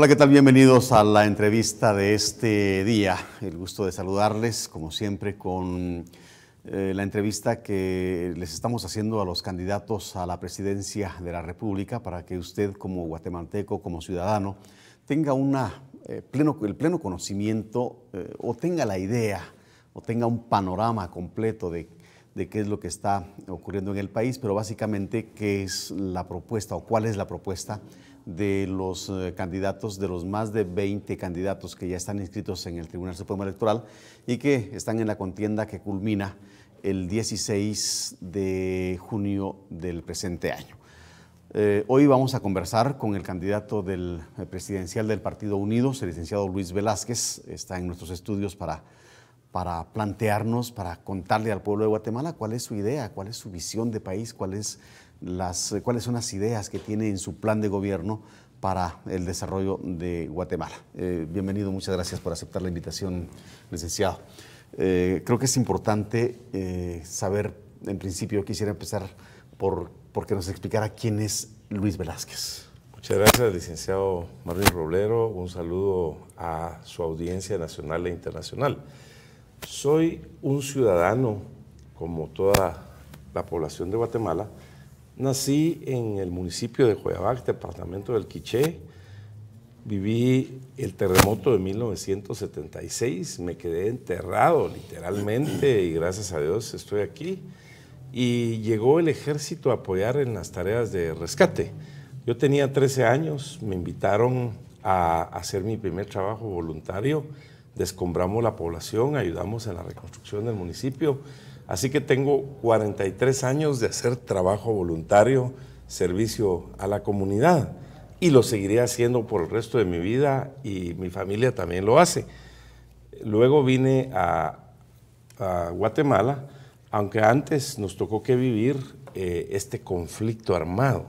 Hola, ¿qué tal? Bienvenidos a la entrevista de este día. El gusto de saludarles, como siempre, con eh, la entrevista que les estamos haciendo a los candidatos a la presidencia de la República para que usted, como guatemalteco, como ciudadano, tenga una, eh, pleno, el pleno conocimiento eh, o tenga la idea o tenga un panorama completo de, de qué es lo que está ocurriendo en el país, pero básicamente qué es la propuesta o cuál es la propuesta de los eh, candidatos, de los más de 20 candidatos que ya están inscritos en el Tribunal Supremo Electoral y que están en la contienda que culmina el 16 de junio del presente año. Eh, hoy vamos a conversar con el candidato del eh, presidencial del Partido Unidos, el licenciado Luis Velázquez, está en nuestros estudios para, para plantearnos, para contarle al pueblo de Guatemala cuál es su idea, cuál es su visión de país, cuál es eh, cuáles son las ideas que tiene en su plan de gobierno para el desarrollo de Guatemala. Eh, bienvenido, muchas gracias por aceptar la invitación, licenciado. Eh, creo que es importante saber, en principio quisiera empezar por, por que nos explicara quién es Luis Velázquez. Muchas gracias, licenciado Marvin Roblero. Un saludo a su audiencia nacional e internacional. Soy un ciudadano, como toda la población de Guatemala, Nací en el municipio de Hueyabac, departamento del Quiché. Viví el terremoto de 1976, me quedé enterrado literalmente y gracias a Dios estoy aquí. Y llegó el ejército a apoyar en las tareas de rescate. Yo tenía 13 años, me invitaron a hacer mi primer trabajo voluntario, descombramos la población, ayudamos en la reconstrucción del municipio Así que tengo 43 años de hacer trabajo voluntario, servicio a la comunidad y lo seguiré haciendo por el resto de mi vida y mi familia también lo hace. Luego vine a, Guatemala, aunque antes nos tocó que vivir eh, este conflicto armado,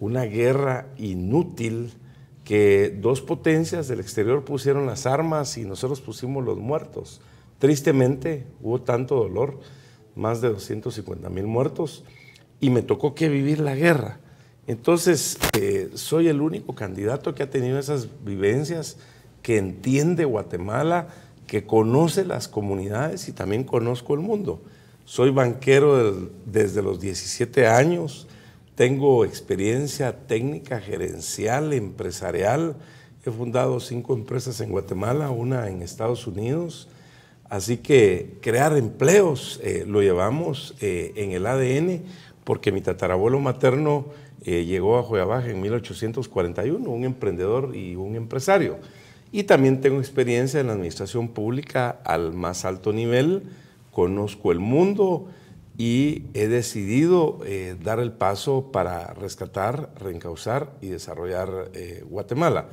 una guerra inútil que dos potencias del exterior pusieron las armas y nosotros pusimos los muertos. Tristemente hubo tanto dolor, más de 250 mil muertos, y me tocó que vivir la guerra. Entonces, eh, soy el único candidato que ha tenido esas vivencias, que entiende Guatemala, que conoce las comunidades y también conozco el mundo. Soy banquero desde los 17 años, tengo experiencia técnica, gerencial, empresarial. He fundado cinco empresas en Guatemala, una en Estados Unidos, Así que crear empleos eh, lo llevamos eh, en el ADN porque mi tatarabuelo materno eh, llegó a Joyabaja en 1841, un emprendedor y un empresario. Y también tengo experiencia en la administración pública al más alto nivel, conozco el mundo y he decidido dar el paso para rescatar, reencauzar y desarrollar Guatemala.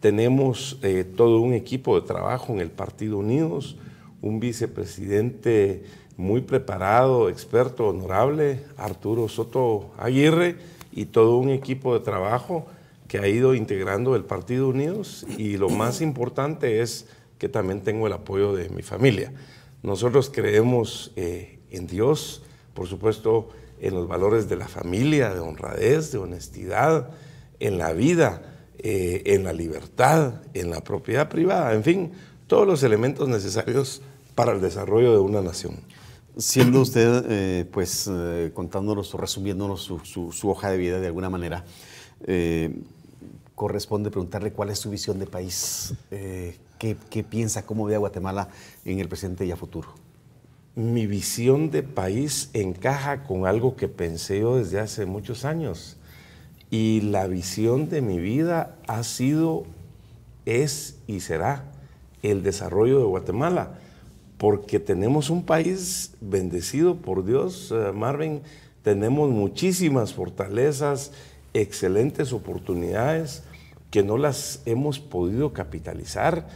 Tenemos todo un equipo de trabajo en el Partido Unidos, un vicepresidente muy preparado, experto, honorable, Arturo Soto Aguirre, y todo un equipo de trabajo que ha ido integrando el Partido Unidos y lo más importante es que también tengo el apoyo de mi familia. Nosotros creemos eh, en Dios, por supuesto, en los valores de la familia, de honradez, de honestidad, en la vida, eh, en la libertad, en la propiedad privada, en fin, todos los elementos necesarios para el desarrollo de una nación. Siendo usted, eh, pues, eh, contándonos o resumiéndonos su, hoja de vida de alguna manera, eh, corresponde preguntarle cuál es su visión de país, qué, qué, piensa, cómo ve a Guatemala en el presente y a futuro. Mi visión de país encaja con algo que pensé yo desde hace muchos años y la visión de mi vida ha sido, es y será el desarrollo de Guatemala porque tenemos un país bendecido por Dios, eh, Marvin, tenemos muchísimas fortalezas, excelentes oportunidades que no las hemos podido capitalizar.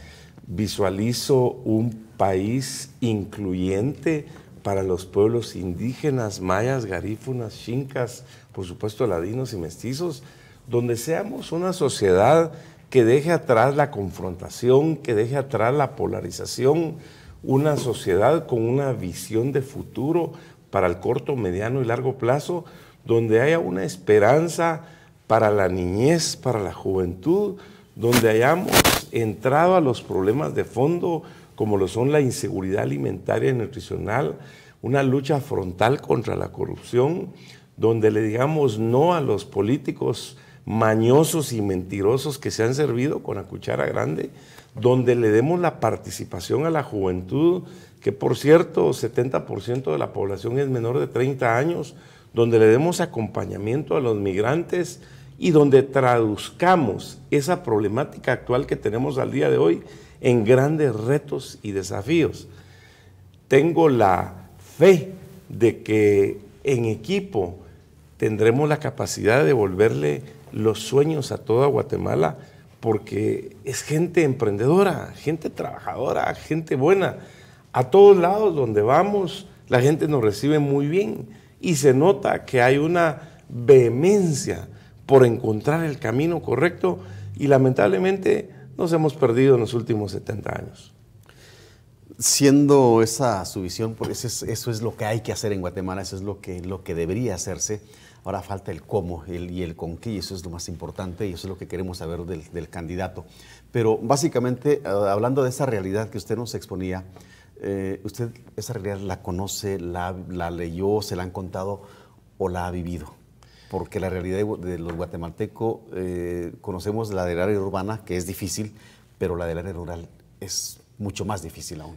Visualizo un país incluyente para los pueblos indígenas, mayas, garífunas, chincas, por supuesto ladinos y mestizos, donde seamos una sociedad que deje atrás la confrontación, que deje atrás la polarización, una sociedad con una visión de futuro para el corto, mediano y largo plazo, donde haya una esperanza para la niñez, para la juventud, donde hayamos entrado a los problemas de fondo como lo son la inseguridad alimentaria y nutricional, una lucha frontal contra la corrupción, donde le digamos no a los políticos mañosos y mentirosos que se han servido con la cuchara grande, donde le demos la participación a la juventud, que por cierto, 70% de la población es menor de 30 años, donde le demos acompañamiento a los migrantes y donde traduzcamos esa problemática actual que tenemos al día de hoy en grandes retos y desafíos. Tengo la fe de que en equipo tendremos la capacidad de volverle los sueños a toda Guatemala, porque es gente emprendedora, gente trabajadora, gente buena. A todos lados donde vamos, la gente nos recibe muy bien y se nota que hay una vehemencia por encontrar el camino correcto y lamentablemente nos hemos perdido en los últimos 70 años. Siendo esa su visión, porque eso es, lo que hay que hacer en Guatemala, eso es lo que, lo que debería hacerse. Ahora falta el cómo y el con qué, y eso es lo más importante y eso es lo que queremos saber del, candidato. Pero básicamente, eh, hablando de esa realidad que usted nos exponía, eh, ¿usted esa realidad la conoce, la, leyó, se la han contado o la ha vivido? porque la realidad de los guatemaltecos eh, conocemos la del área urbana, que es difícil, pero la del área rural es mucho más difícil aún.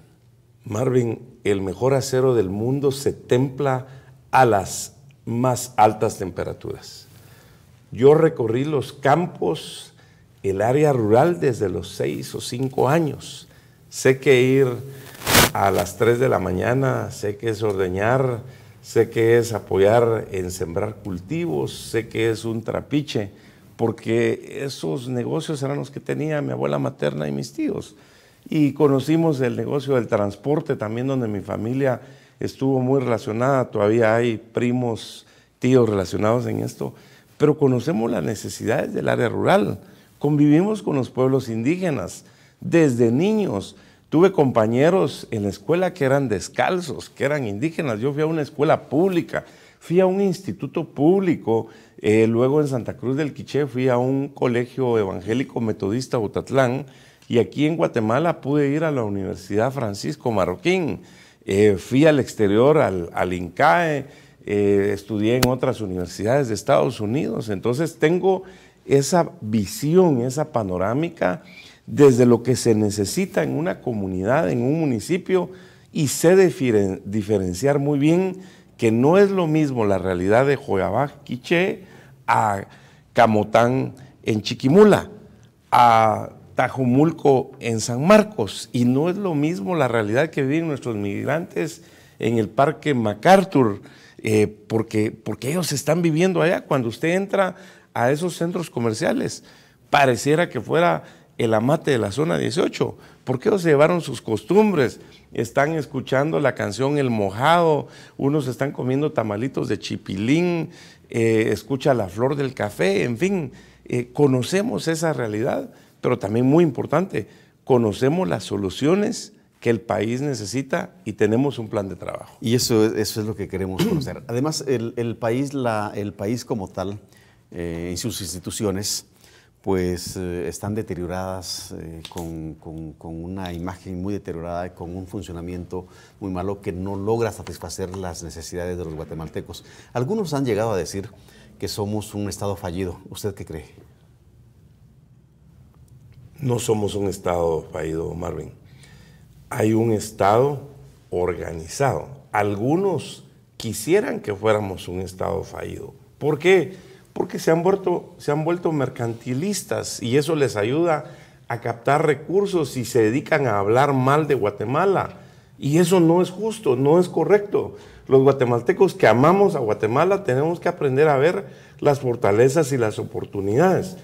Marvin, el mejor acero del mundo se templa a las más altas temperaturas. Yo recorrí los campos, el área rural desde los seis o cinco años. Sé que ir a las tres de la mañana, sé que es ordeñar, sé que es apoyar en sembrar cultivos, sé que es un trapiche, porque esos negocios eran los que tenía mi abuela materna y mis tíos. Y conocimos el negocio del transporte también, donde mi familia estuvo muy relacionada, todavía hay primos, tíos relacionados en esto, pero conocemos las necesidades del área rural, convivimos con los pueblos indígenas desde niños. Tuve compañeros en la escuela que eran descalzos, que eran indígenas. Yo fui a una escuela pública, fui a un instituto público, eh, luego en Santa Cruz del Quiché fui a un colegio evangélico metodista Butatlán y aquí en Guatemala pude ir a la Universidad Francisco Marroquín. Eh, fui al exterior, al, INCAE, eh, estudié en otras universidades de Estados Unidos, entonces tengo esa visión, esa panorámica desde lo que se necesita en una comunidad, en un municipio, y sé diferenciar muy bien que no es lo mismo la realidad de Joyabaj, Quiché, a Camotán en Chiquimula, a Tajumulco en San Marcos. Y no es lo mismo la realidad que viven nuestros migrantes en el Parque MacArthur, eh, porque, porque ellos están viviendo allá. Cuando usted entra a esos centros comerciales, pareciera que fuera el amate de la zona 18, porque ellos llevaron sus costumbres, están escuchando la canción El Mojado, unos están comiendo tamalitos de chipilín, eh, escucha la flor del café, en fin, eh, conocemos esa realidad pero también muy importante, conocemos las soluciones que el país necesita y tenemos un plan de trabajo. Y eso, eso es lo que queremos conocer. Además, el, país, la, el país como tal eh, y sus instituciones, pues eh, están deterioradas eh, con, con, una imagen muy deteriorada, con un funcionamiento muy malo que no logra satisfacer las necesidades de los guatemaltecos. Algunos han llegado a decir que somos un Estado fallido. ¿Usted qué cree? No somos un Estado fallido, Marvin. Hay un Estado organizado. Algunos quisieran que fuéramos un Estado fallido. ¿Por qué? Porque se han, vuelto, se han vuelto mercantilistas y eso les ayuda a captar recursos y se dedican a hablar mal de Guatemala. Y eso no es justo, no es correcto. Los guatemaltecos que amamos a Guatemala tenemos que aprender a ver las fortalezas y las oportunidades.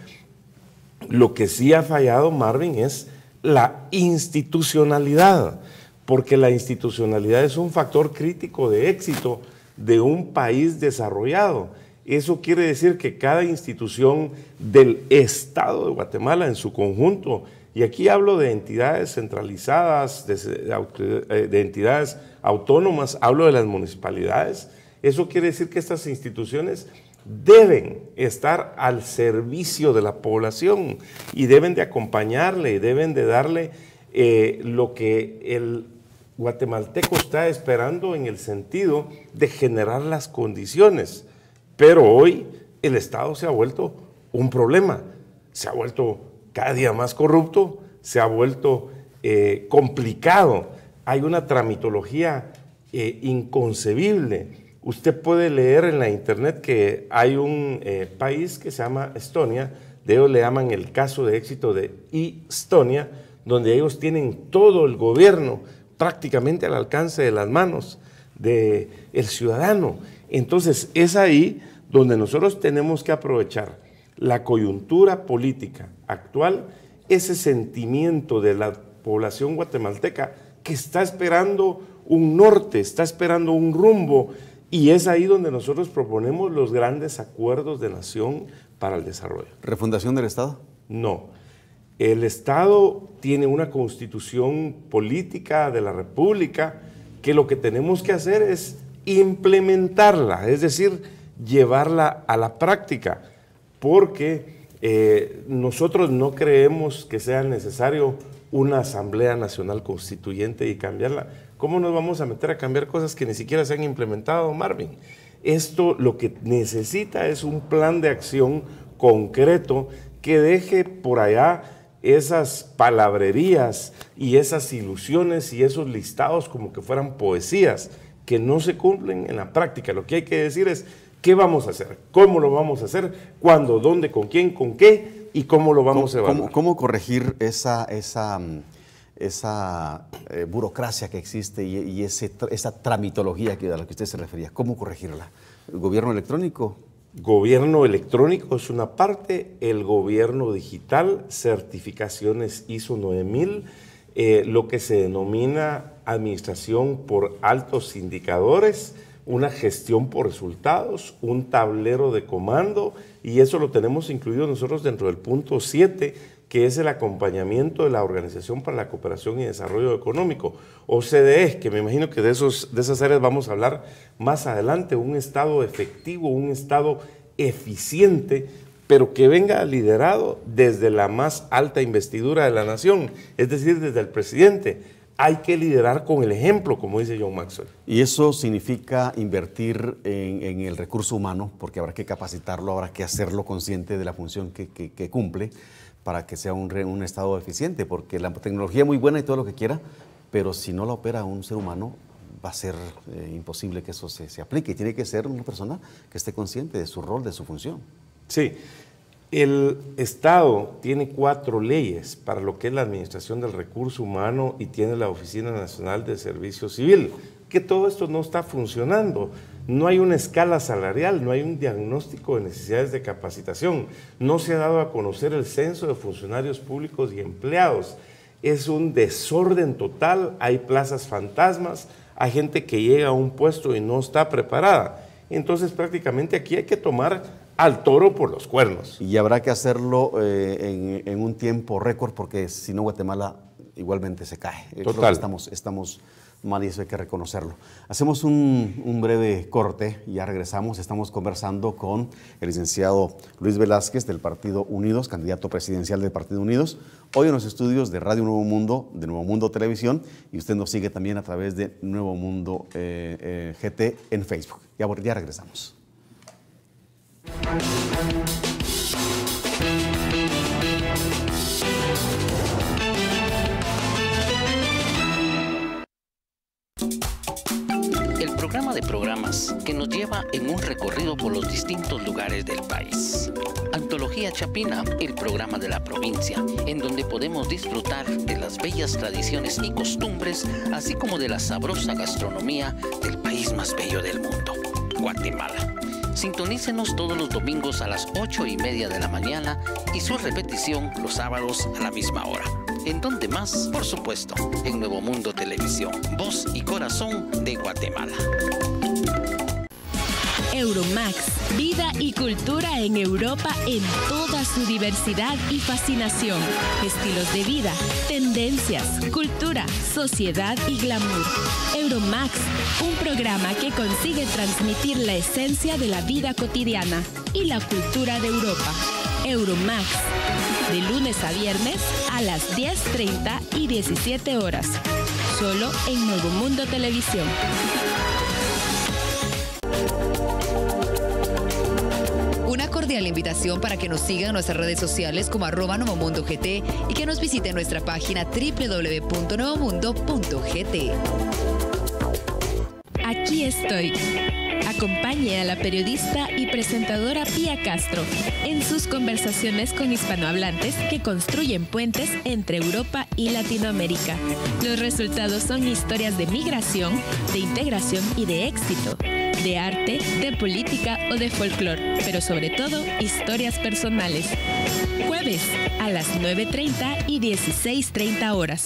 Lo que sí ha fallado Marvin es la institucionalidad, porque la institucionalidad es un factor crítico de éxito de un país desarrollado. Eso quiere decir que cada institución del Estado de Guatemala en su conjunto, y aquí hablo de entidades centralizadas, de, eh, entidades autónomas, hablo de las municipalidades, eso quiere decir que estas instituciones deben estar al servicio de la población y deben de acompañarle, deben de darle eh, lo que el guatemalteco está esperando en el sentido de generar las condiciones. Pero hoy el Estado se ha vuelto un problema, se ha vuelto cada día más corrupto, se ha vuelto eh, complicado, hay una tramitología eh, inconcebible Usted puede leer en la internet que hay un eh, país que se llama Estonia, de ellos le llaman el caso de éxito de Estonia, donde ellos tienen todo el gobierno prácticamente al alcance de las manos del el ciudadano. Entonces es ahí donde nosotros tenemos que aprovechar la coyuntura política actual, ese sentimiento de la población guatemalteca que está esperando un norte, está esperando un rumbo, y es ahí donde nosotros proponemos los grandes acuerdos de nación para el desarrollo. ¿Refundación del Estado? No. El Estado tiene una constitución política de la República que lo que tenemos que hacer es implementarla, es decir, llevarla a la práctica, porque eh, nosotros no creemos que sea necesario una Asamblea Nacional Constituyente y cambiarla ¿Cómo nos vamos a meter a cambiar cosas que ni siquiera se han implementado, Marvin? Esto lo que necesita es un plan de acción concreto que deje por allá esas palabrerías y esas ilusiones y esos listados como que fueran poesías que no se cumplen en la práctica. Lo que hay que decir es qué vamos a hacer, cómo lo vamos a hacer, cuándo, dónde, con quién, con qué y cómo lo vamos a evaluar. ¿Cómo, corregir esa, esa mm, esa eh, burocracia que existe y, esa tramitología a la que usted se refería. ¿Cómo corregirla? ¿Gobierno electrónico? Gobierno electrónico es una parte, el gobierno digital, certificaciones ISO 9000, eh, lo que se denomina administración por altos indicadores, una gestión por resultados, un tablero de comando, y eso lo tenemos incluido nosotros dentro del punto 7 que es el acompañamiento de la Organización para la Cooperación y Desarrollo Económico, o OCDE, que me imagino que de, esos, de esas áreas vamos a hablar más adelante, un Estado efectivo, un Estado eficiente, pero que venga liderado desde la más alta investidura de la nación, es decir, desde el presidente. Hay que liderar con el ejemplo, como dice John Maxwell. Y eso significa invertir en, el recurso humano, porque habrá que capacitarlo, habrá que hacerlo consciente de la función que cumple para que sea un, un Estado eficiente, porque la tecnología es muy buena y todo lo que quiera, pero si no la opera un ser humano, va a ser eh, imposible que eso se, se aplique. tiene que ser una persona que esté consciente de su rol, de su función. Sí. El Estado tiene cuatro leyes para lo que es la administración del recurso humano y tiene la Oficina Nacional de Servicio Civil que todo esto no está funcionando. No hay una escala salarial, no hay un diagnóstico de necesidades de capacitación, no se ha dado a conocer el censo de funcionarios públicos y empleados. Es un desorden total, hay plazas fantasmas, hay gente que llega a un puesto y no está preparada. Entonces prácticamente aquí hay que tomar al toro por los cuernos. Y habrá que hacerlo eh, en, en, un tiempo récord porque si no Guatemala igualmente se cae. Total. Estamos, estamos Mal eso hay que reconocerlo. Hacemos un, breve corte, ya regresamos. Estamos conversando con el licenciado Luis Velázquez del Partido Unidos, candidato presidencial del Partido Unidos, hoy en los estudios de Radio Nuevo Mundo, de Nuevo Mundo Televisión, y usted nos sigue también a través de Nuevo Mundo eh, eh, GT en Facebook. Ya, ya regresamos. que nos lleva en un recorrido por los distintos lugares del país. Antología Chapina, el programa de la provincia, en donde podemos disfrutar de las bellas tradiciones y costumbres, así como de la sabrosa gastronomía del país más bello del mundo, Guatemala. Sintonícenos todos los domingos a las 8 y media de la mañana y su repetición los sábados a la misma hora. ¿En donde más? Por supuesto, en Nuevo Mundo Televisión, voz y corazón de Guatemala. Euromax, vida y cultura en Europa en toda su diversidad y fascinación. Estilos de vida, tendencias, cultura, sociedad y glamour. Euromax, un programa que consigue transmitir la esencia de la vida cotidiana y la cultura de Europa. Euromax, de lunes a viernes a las 10.30 y 17 horas, solo en Nuevo Mundo Televisión. la invitación para que nos sigan en nuestras redes sociales como arroba Novomundo GT y que nos visiten nuestra página www.novomundo.gt. Aquí estoy. Acompañe a la periodista y presentadora Pía Castro en sus conversaciones con hispanohablantes que construyen puentes entre Europa y Latinoamérica. Los resultados son historias de migración, de integración y de éxito de arte, de política o de folclore, pero sobre todo historias personales. Jueves a las 9.30 y 16.30 horas,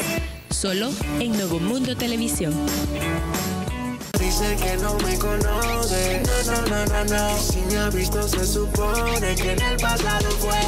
solo en Nuevo Mundo Televisión. Dice que no me conoce, no, no, se supone que en el pasado fue.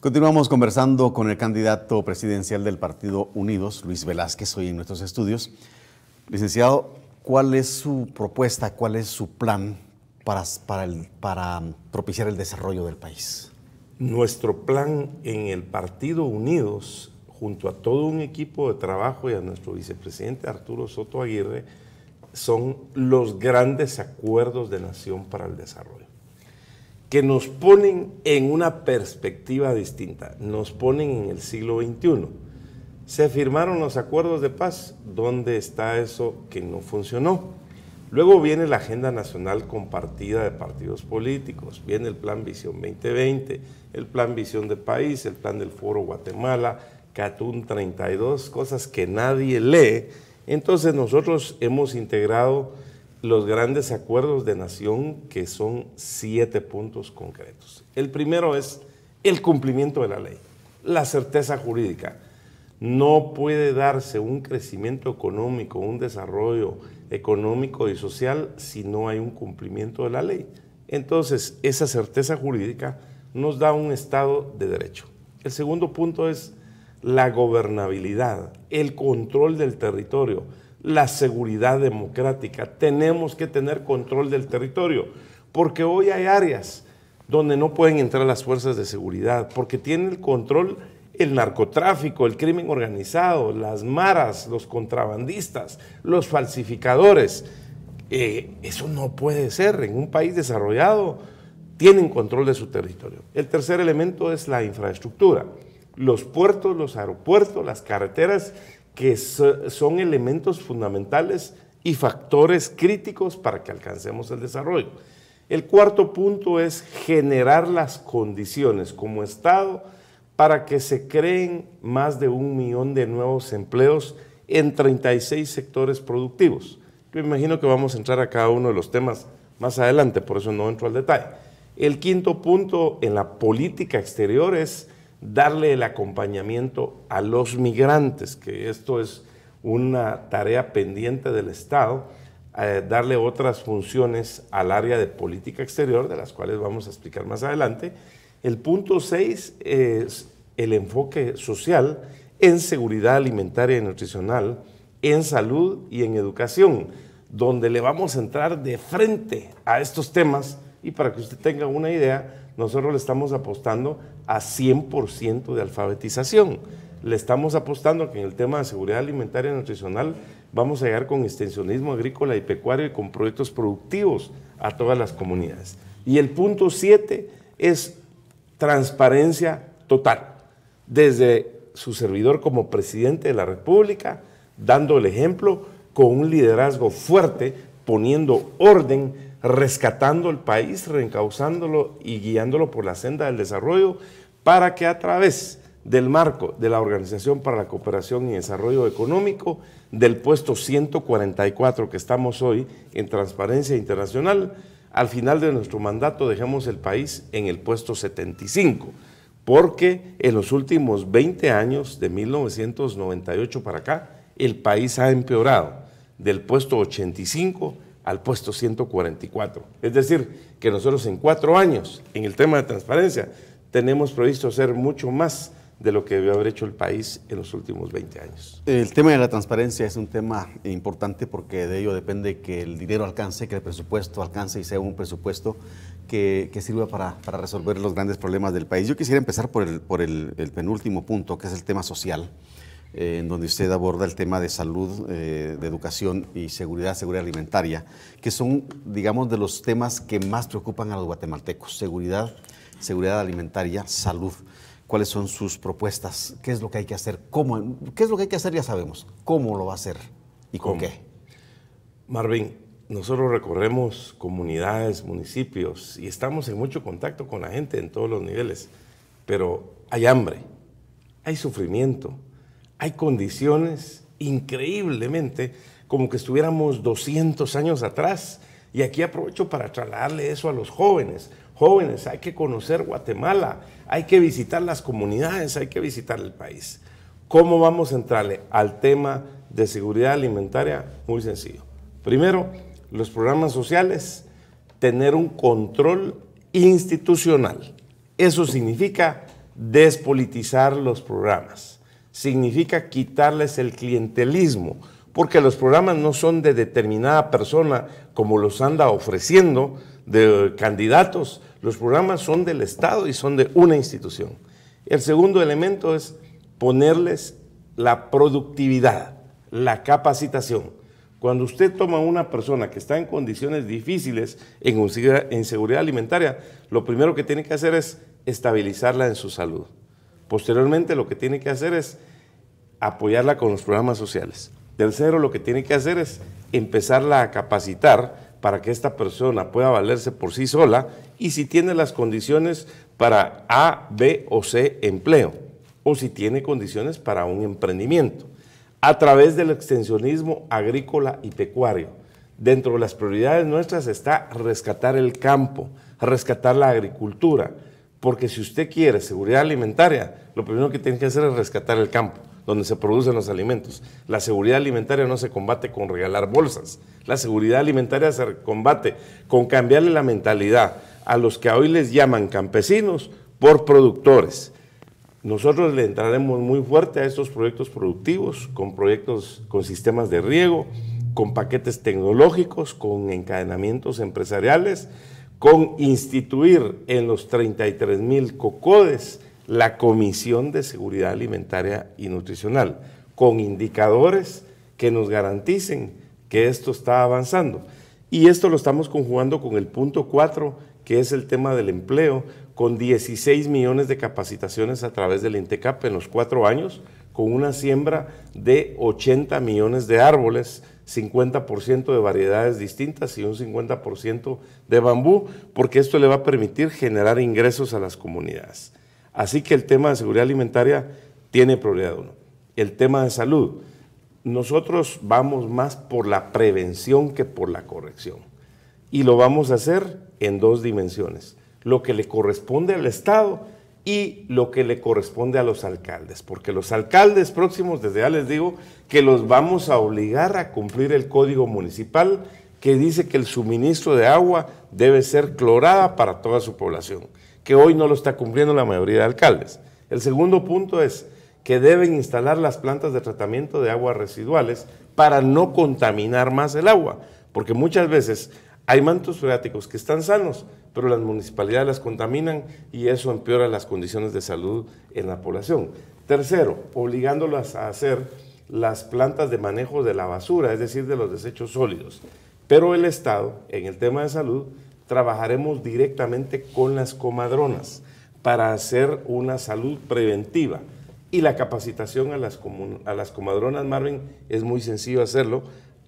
Continuamos conversando con el candidato presidencial del Partido Unidos, Luis Velázquez, hoy en nuestros estudios. Licenciado, ¿cuál es su propuesta, cuál es su plan para, para propiciar el desarrollo del país? Nuestro plan en el Partido Unidos, junto a todo un equipo de trabajo y a nuestro vicepresidente Arturo Soto Aguirre, son los grandes acuerdos de nación para el desarrollo que nos ponen en una perspectiva distinta, nos ponen en el siglo XXI. Se firmaron los acuerdos de paz, ¿dónde está eso que no funcionó? Luego viene la Agenda Nacional Compartida de Partidos Políticos, viene el Plan Visión 2020, el Plan Visión de País, el Plan del Foro Guatemala, Catun 32, cosas que nadie lee. Entonces nosotros hemos integrado los grandes acuerdos de nación que son siete puntos concretos. El primero es el cumplimiento de la ley, la certeza jurídica. No puede darse un crecimiento económico, un desarrollo económico y social si no hay un cumplimiento de la ley. Entonces, esa certeza jurídica nos da un Estado de derecho. El segundo punto es la gobernabilidad, el control del territorio la seguridad democrática. Tenemos que tener control del territorio, porque hoy hay áreas donde no pueden entrar las fuerzas de seguridad, porque tienen el control el narcotráfico, el crimen organizado, las maras, los contrabandistas, los falsificadores. Eh, eso no puede ser. En un país desarrollado tienen control de su territorio. El tercer elemento es la infraestructura. Los puertos, los aeropuertos, las carreteras que son elementos fundamentales y factores críticos para que alcancemos el desarrollo. El cuarto punto es generar las condiciones como Estado para que se creen más de un millón de nuevos empleos en 36 sectores productivos. Yo imagino que vamos a entrar a cada uno de los temas más adelante, por eso no entro al detalle. El quinto punto en la política exterior es darle el acompañamiento a los migrantes, que esto es una tarea pendiente del Estado, eh, darle otras funciones al área de política exterior, de las cuales vamos a explicar más adelante. El punto 6 es el enfoque social en seguridad alimentaria y nutricional, en salud y en educación, donde le vamos a entrar de frente a estos temas y para que usted tenga una idea, nosotros le estamos apostando a 100% de alfabetización. Le estamos apostando que en el tema de seguridad alimentaria y nutricional vamos a llegar con extensionismo agrícola y pecuario y con proyectos productivos a todas las comunidades. Y el punto 7 es transparencia total, desde su servidor como presidente de la República, dando el ejemplo con un liderazgo fuerte, poniendo orden rescatando el país, reencauzándolo y guiándolo por la senda del desarrollo para que a través del marco de la Organización para la Cooperación y Desarrollo Económico, del puesto 144 que estamos hoy en Transparencia Internacional, al final de nuestro mandato dejemos el país en el puesto 75, porque en los últimos 20 años, de 1998 para acá, el país ha empeorado del puesto 85 al puesto 144. Es decir, que nosotros en cuatro años, en el tema de transparencia, tenemos previsto hacer mucho más de lo que debió haber hecho el país en los últimos 20 años. El tema de la transparencia es un tema importante porque de ello depende que el dinero alcance, que el presupuesto alcance y sea un presupuesto que, sirva para, resolver los grandes problemas del país. Yo quisiera empezar por el penúltimo punto, que es el tema social. Eh, en donde usted aborda el tema de salud, eh, de educación y seguridad, seguridad alimentaria, que son, digamos, de los temas que más preocupan a los guatemaltecos, seguridad, seguridad alimentaria, salud. ¿Cuáles son sus propuestas? ¿Qué es lo que hay que hacer? ¿Qué es lo que hay que hacer? Ya sabemos. ¿Cómo lo va a hacer? ¿Y con qué? Marvin, nosotros recorremos comunidades, municipios y estamos en mucho contacto con la gente en todos los niveles, pero hay hambre, hay sufrimiento, hay condiciones increíblemente como que estuviéramos 200 años atrás. Y aquí aprovecho para trasladarle eso a los jóvenes. Jóvenes, hay que conocer Guatemala, hay que visitar las comunidades, hay que visitar el país. ¿Cómo vamos a entrarle al tema de seguridad alimentaria? Muy sencillo. Primero, los programas sociales, tener un control institucional. Eso significa despolitizar los programas significa quitarles el clientelismo, porque los programas no son de determinada persona como los anda ofreciendo de candidatos, los programas son del Estado y son de una institución. El segundo elemento es ponerles la productividad, la capacitación. Cuando usted toma a una persona que está en condiciones difíciles en, seguridad alimentaria, lo primero que tiene que hacer es estabilizarla en su salud. Posteriormente lo que tiene que hacer es apoyarla con los programas sociales. Tercero, lo que tiene que hacer es empezarla a capacitar para que esta persona pueda valerse por sí sola y si tiene las condiciones para A, B o C empleo o si tiene condiciones para un emprendimiento a través del extensionismo agrícola y pecuario. Dentro de las prioridades nuestras está rescatar el campo, rescatar la agricultura, porque si usted quiere seguridad alimentaria, lo primero que tiene que hacer es rescatar el campo donde se producen los alimentos. La seguridad alimentaria no se combate con regalar bolsas. La seguridad alimentaria se combate con cambiarle la mentalidad a los que hoy les llaman campesinos por productores. Nosotros le entraremos muy fuerte a estos proyectos productivos, con proyectos con sistemas de riego, con paquetes tecnológicos, con encadenamientos empresariales, con instituir en los 33 mil cocodes la Comisión de Seguridad Alimentaria y Nutricional, con indicadores que nos garanticen que esto está avanzando. Y esto lo estamos conjugando con el punto 4, que es el tema del empleo, con 16 millones de capacitaciones a través del INTECAP en los cuatro años, con una siembra de 80 millones de árboles, 50% de variedades distintas y un 50% de bambú, porque esto le va a permitir generar ingresos a las comunidades. Así que el tema de seguridad alimentaria tiene prioridad uno. El tema de salud, nosotros vamos más por la prevención que por la corrección. Y lo vamos a hacer en dos dimensiones, lo que le corresponde al Estado y lo que le corresponde a los alcaldes, porque los alcaldes próximos, desde ya les digo, que los vamos a obligar a cumplir el código municipal que dice que el suministro de agua debe ser clorada para toda su población que hoy no lo está cumpliendo la mayoría de alcaldes. El segundo punto es que deben instalar las plantas de tratamiento de aguas residuales para no contaminar más el agua, porque muchas veces hay mantos freáticos que están sanos, pero las municipalidades las contaminan y eso empeora las condiciones de salud en la población. Tercero, obligándolas a hacer las plantas de manejo de la basura, es decir, de los desechos sólidos. Pero el Estado, en el tema de salud, trabajaremos directamente con las comadronas para hacer una salud preventiva. Y la capacitación a las, a las comadronas, Marvin, es muy sencillo hacerlo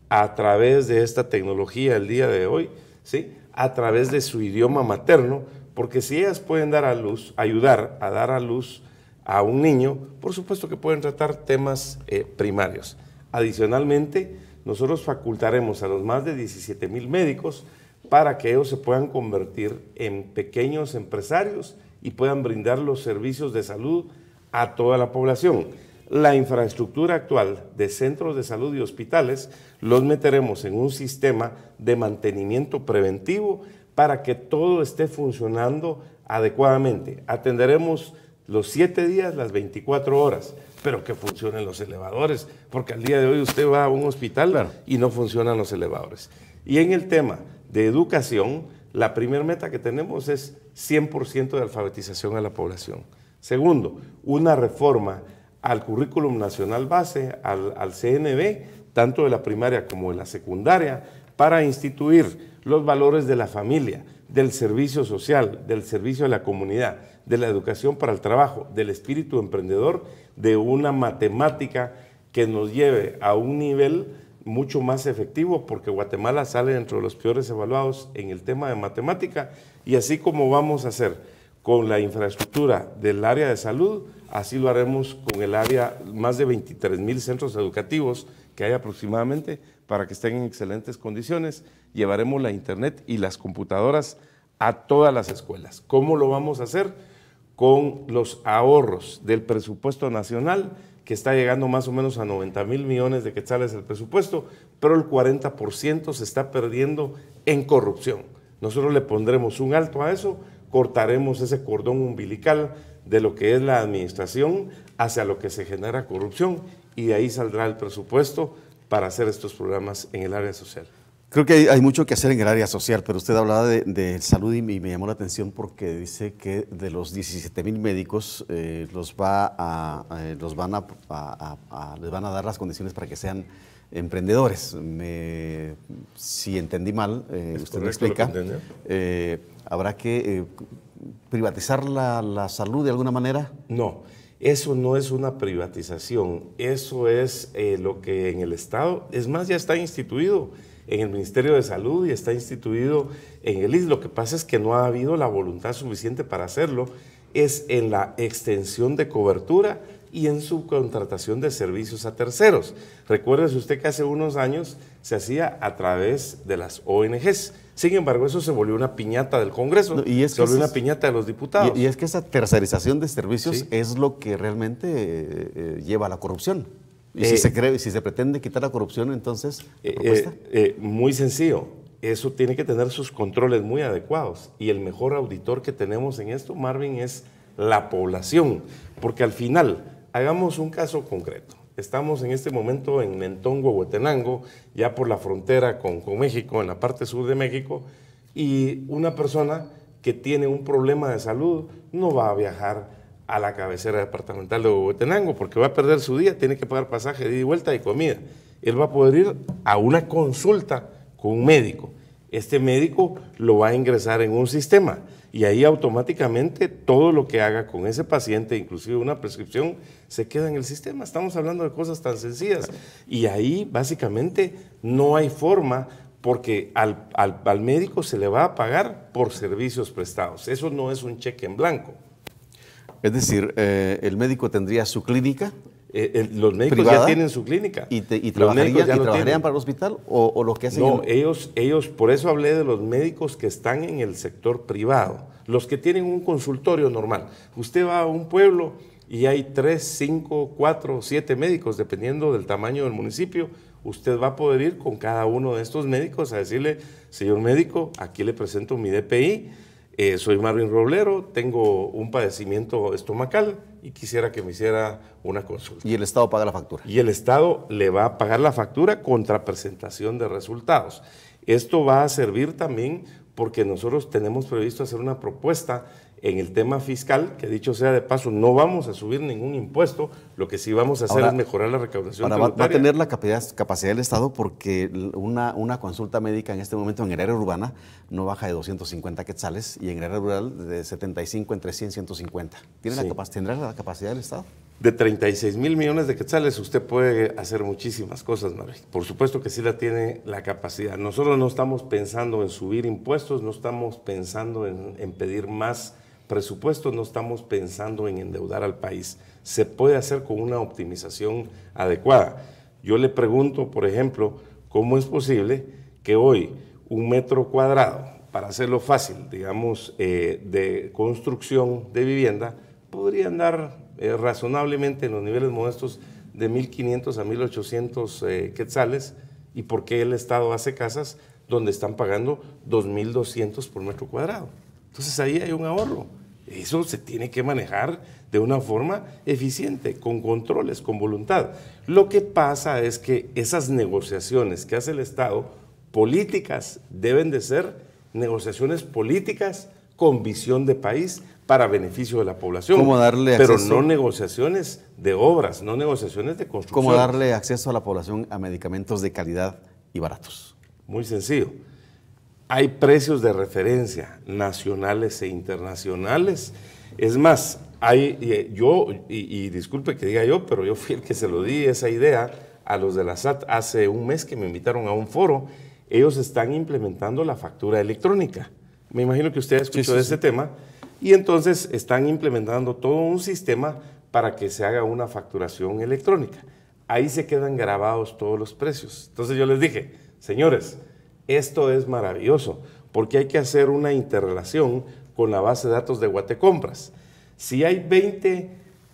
a través de esta tecnología el día de hoy, ¿sí? a través de su idioma materno, porque si ellas pueden dar a luz, ayudar a dar a luz a un niño, por supuesto que pueden tratar temas eh, primarios. Adicionalmente, nosotros facultaremos a los más de 17 mil médicos para que ellos se puedan convertir en pequeños empresarios y puedan brindar los servicios de salud a toda la población. La infraestructura actual de centros de salud y hospitales los meteremos en un sistema de mantenimiento preventivo para que todo esté funcionando adecuadamente. Atenderemos los siete días, las 24 horas, pero que funcionen los elevadores, porque al día de hoy usted va a un hospital y no funcionan los elevadores. Y en el tema de educación, la primera meta que tenemos es 100% de alfabetización a la población. Segundo, una reforma al currículum nacional base, al, CNB, tanto de la primaria como de la secundaria, para instituir los valores de la familia, del servicio social, del servicio a la comunidad, de la educación para el trabajo, del espíritu emprendedor, de una matemática que nos lleve a un nivel mucho más efectivo, porque Guatemala sale entre los peores evaluados en el tema de matemática y así como vamos a hacer con la infraestructura del área de salud, así lo haremos con el área, más de 23 mil centros educativos que hay aproximadamente para que estén en excelentes condiciones. Llevaremos la internet y las computadoras a todas las escuelas. ¿Cómo lo vamos a hacer? Con los ahorros del presupuesto nacional que está llegando más o menos a 90 mil millones de quetzales el presupuesto, pero el 40% se está perdiendo en corrupción. Nosotros le pondremos un alto a eso, cortaremos ese cordón umbilical de lo que es la administración hacia lo que se genera corrupción y ahí saldrá el presupuesto para hacer estos programas en el área social. Creo que hay, mucho que hacer en el área social, pero usted hablaba de, salud y me, llamó la atención porque dice que de los 17 mil médicos eh, los, va a, eh, los van a, les van a dar las condiciones para que sean emprendedores. Me, si entendí mal, eh, usted me explica. ¿Habrá que privatizar la, salud de alguna manera? No. Eso no es una privatización, eso es lo que en el Estado, es más, ya está instituido en el Ministerio de Salud y está instituido en el IS. Lo que pasa es que no ha habido la voluntad suficiente para hacerlo, es en la extensión de cobertura y en subcontratación de servicios a terceros. Recuérdese usted que hace unos años se hacía a través de las ONGs. Sin embargo, eso se volvió una piñata del Congreso, y es se volvió una piñata de los diputados. Y, es que esa tercerización de servicios es lo que realmente eh, eh, lleva a la corrupción. ¿Y si, eh, se cree, si se pretende quitar la corrupción, entonces? Eh, eh, eh, muy sencillo. Eso tiene que tener sus controles muy adecuados. Y el mejor auditor que tenemos en esto, Marvin, es la población. Porque al final, hagamos un caso concreto. Estamos en este momento en Mentongo, Huetenango, ya por la frontera con, con México, en la parte sur de México, y una persona que tiene un problema de salud no va a viajar a la cabecera departamental de bogotenango porque va a perder su día, tiene que pagar pasaje de ida y vuelta y comida. Él va a poder ir a una consulta con un médico. Este médico lo va a ingresar en un sistema y ahí automáticamente todo lo que haga con ese paciente, inclusive una prescripción, se queda en el sistema. Estamos hablando de cosas tan sencillas y ahí básicamente no hay forma porque al médico se le va a pagar por servicios prestados. Eso no es un cheque en blanco. Es decir, eh, el médico tendría su clínica. Eh, eh, los médicos ya tienen su clínica. ¿Y, para el hospital o, lo que hacen.? No, ellos, ellos, por eso hablé de los médicos que están en el sector privado, los que tienen un consultorio normal. Usted va a un pueblo y hay tres, cinco, cuatro, siete médicos, dependiendo del tamaño del municipio, usted va a poder ir con cada uno de estos médicos a decirle, señor médico, aquí le presento mi DPI, eh, soy Marvin Roblero, tengo un padecimiento estomacal y quisiera que me hiciera una consulta. Y el Estado paga la factura. Y el Estado le va a pagar la factura contra presentación de resultados. Esto va a servir también porque nosotros tenemos previsto hacer una propuesta en el tema fiscal, que dicho sea de paso, no vamos a subir ningún impuesto, lo que sí vamos a hacer es mejorar la recaudación Va, a tener la capacidad, del Estado porque una, una consulta médica en este momento en el área urbana no baja de 250 quetzales y en el área rural de 75 entre 100 y 150. ¿Tiene la ¿Tendrá la capacidad del Estado? De 36 mil millones de quetzales usted puede hacer muchísimas cosas, María. Por supuesto que sí la tiene la capacidad. Nosotros no estamos pensando en subir impuestos, no estamos pensando en, en pedir más presupuesto no estamos pensando en endeudar al país. Se puede hacer con una optimización adecuada. Yo le pregunto, por ejemplo, cómo es posible que hoy un metro cuadrado, para hacerlo fácil, digamos, eh, de construcción de vivienda, podría andar eh, razonablemente en los niveles modestos de 1.500 a 1.800 eh, quetzales y por qué el Estado hace casas donde están pagando 2.200 por metro cuadrado. Entonces ahí hay un ahorro. Eso se tiene que manejar de una forma eficiente, con controles, con voluntad. Lo que pasa es que esas negociaciones que hace el Estado, políticas, deben de ser negociaciones políticas con visión de país para beneficio de la población. pero no negociaciones de obras, no negociaciones de construcción. ¿Cómo darle acceso a la población a medicamentos de calidad y baratos? Muy sencillo hay precios de referencia nacionales e internacionales. Es más, hay, eh, yo, y, disculpe que diga yo, pero yo fui el que se lo di esa idea a los de la SAT hace un mes que me invitaron a un foro. Ellos están implementando la factura electrónica. Me imagino que usted escuchó escuchado de ese tema. Y entonces están implementando todo un sistema para que se haga una facturación electrónica. Ahí se quedan grabados todos los precios. Entonces yo les dije, señores, esto es maravilloso, porque hay que hacer una interrelación con la base de datos de Guatecompras. Si hay 20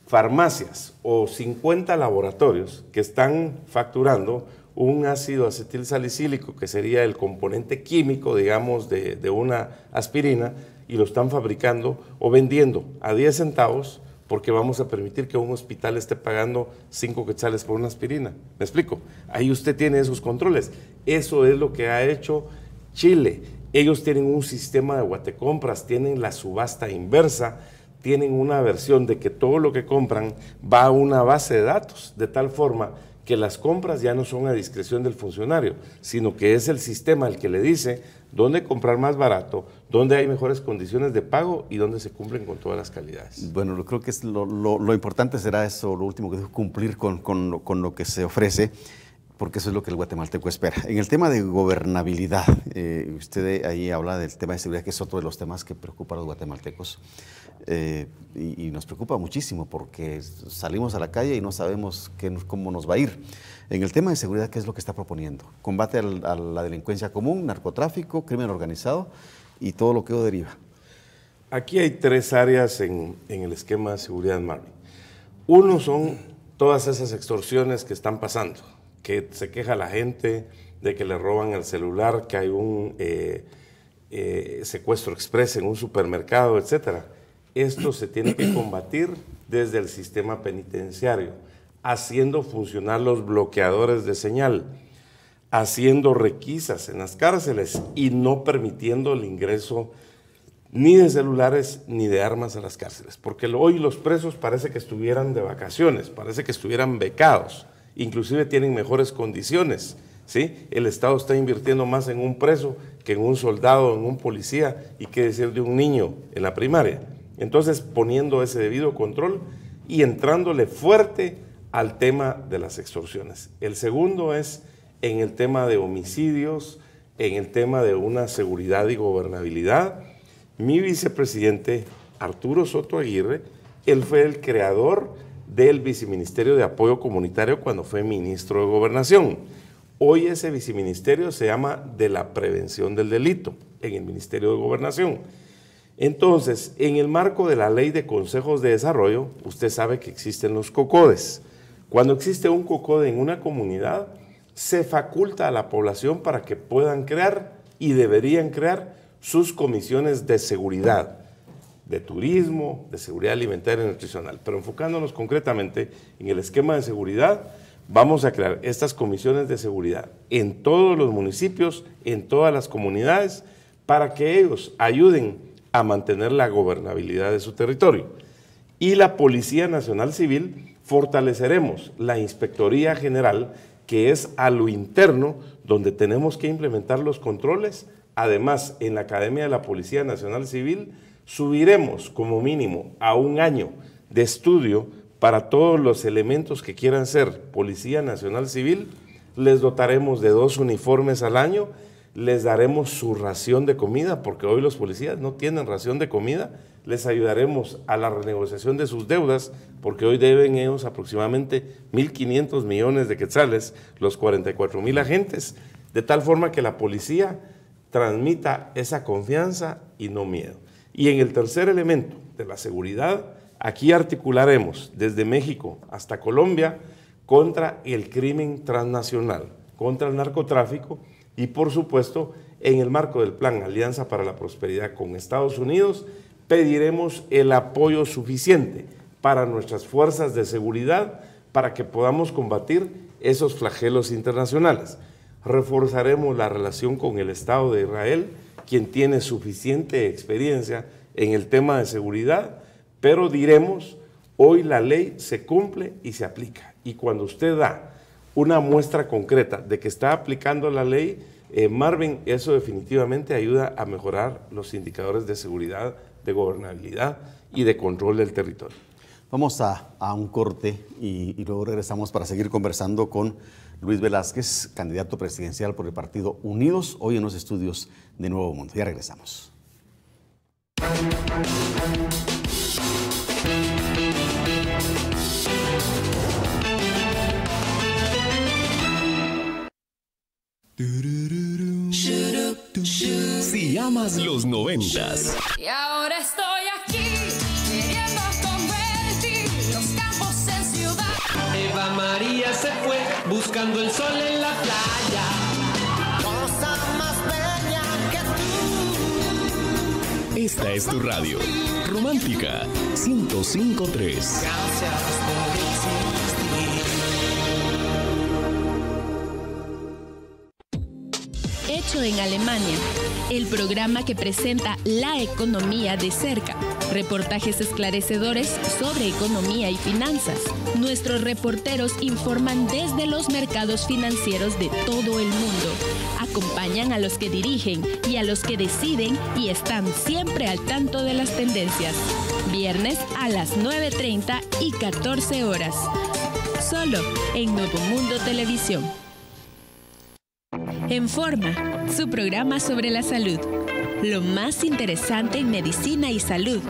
farmacias o 50 laboratorios que están facturando un ácido acetil salicílico, que sería el componente químico, digamos, de, de una aspirina, y lo están fabricando o vendiendo a 10 centavos, porque vamos a permitir que un hospital esté pagando cinco quetzales por una aspirina. ¿Me explico? Ahí usted tiene esos controles. Eso es lo que ha hecho Chile. Ellos tienen un sistema de guatecompras, tienen la subasta inversa, tienen una versión de que todo lo que compran va a una base de datos, de tal forma que las compras ya no son a discreción del funcionario, sino que es el sistema el que le dice dónde comprar más barato, dónde hay mejores condiciones de pago y dónde se cumplen con todas las calidades. Bueno, creo que lo, importante será eso, lo último que dijo, cumplir con, lo que se ofrece, porque eso es lo que el guatemalteco espera. En el tema de gobernabilidad, eh, usted ahí habla del tema de seguridad, que es otro de los temas que preocupa a los guatemaltecos. Eh, y, nos preocupa muchísimo porque salimos a la calle y no sabemos cómo nos va a ir. En el tema de seguridad, ¿qué es lo que está proponiendo? Combate a la delincuencia común, narcotráfico, crimen organizado y todo lo que lo deriva. Aquí hay tres áreas en, el esquema de seguridad, Marvin. Uno son todas esas extorsiones que están pasando, que se queja la gente de que le roban el celular, que hay un eh, eh, secuestro expreso en un supermercado, etc. Esto se tiene que combatir desde el sistema penitenciario haciendo funcionar los bloqueadores de señal, haciendo requisas en las cárceles y no permitiendo el ingreso ni de celulares ni de armas a las cárceles, porque hoy los presos parece que estuvieran de vacaciones, parece que estuvieran becados, inclusive tienen mejores condiciones. ¿sí? El Estado está invirtiendo más en un preso que en un soldado, en un policía y qué decir de un niño en la primaria. Entonces, poniendo ese debido control y entrándole fuerte al tema de las extorsiones. El segundo es en el tema de homicidios, en el tema de una seguridad y gobernabilidad. Mi vicepresidente Arturo Soto Aguirre, él fue el creador del viceministerio de apoyo comunitario cuando fue ministro de gobernación. Hoy ese viceministerio se llama de la prevención del delito en el Ministerio de Gobernación. Entonces, en el marco de la ley de consejos de desarrollo, usted sabe que existen los COCODES. Cuando existe un COCODE en una comunidad, se faculta a la población para que puedan crear y deberían crear sus comisiones de seguridad, de turismo, de seguridad alimentaria y nutricional. Pero enfocándonos concretamente en el esquema de seguridad, vamos a crear estas comisiones de seguridad en todos los municipios, en todas las comunidades, para que ellos ayuden a mantener la gobernabilidad de su territorio. Y la Policía Nacional Civil fortaleceremos la Inspectoría General, que es a lo interno donde tenemos que implementar los controles. Además, en la Academia de la Policía Nacional Civil subiremos como mínimo a un año de estudio para todos los elementos que quieran ser Policía Nacional Civil. Les dotaremos de dos uniformes al año, les daremos su ración de comida, porque hoy los policías no tienen ración de comida, les ayudaremos a la renegociación de sus deudas, porque hoy deben ellos aproximadamente 1.500 millones de quetzales, los 44.000 mil agentes, de tal forma que la policía transmita esa confianza y no miedo. Y en el tercer elemento de la seguridad, aquí articularemos desde México hasta Colombia contra el crimen transnacional, contra el narcotráfico y por supuesto en el marco del plan Alianza para la Prosperidad con Estados Unidos pediremos el apoyo suficiente para nuestras fuerzas de seguridad para que podamos combatir esos flagelos internacionales. Reforzaremos la relación con el Estado de Israel, quien tiene suficiente experiencia en el tema de seguridad, pero diremos, hoy la ley se cumple y se aplica. Y cuando usted da una muestra concreta de que está aplicando la ley, eh, Marvin, eso definitivamente ayuda a mejorar los indicadores de seguridad de gobernabilidad y de control del territorio. Vamos a, un corte y, luego regresamos para seguir conversando con Luis Velázquez, candidato presidencial por el partido Unidos, hoy en los estudios de Nuevo Mundo. Ya regresamos. Más los noventas. Y ahora estoy aquí, queriendo convertir los campos en ciudad. Eva María se fue, buscando el sol en la playa. Cosa más bella que tú. Esta es tu radio, Romántica 105.3. Gracias en Alemania, el programa que presenta la economía de cerca, reportajes esclarecedores sobre economía y finanzas. Nuestros reporteros informan desde los mercados financieros de todo el mundo, acompañan a los que dirigen y a los que deciden y están siempre al tanto de las tendencias. Viernes a las 9.30 y 14 horas. Solo en Nuevo Mundo Televisión. En Forma, su programa sobre la salud. Lo más interesante en medicina y salud.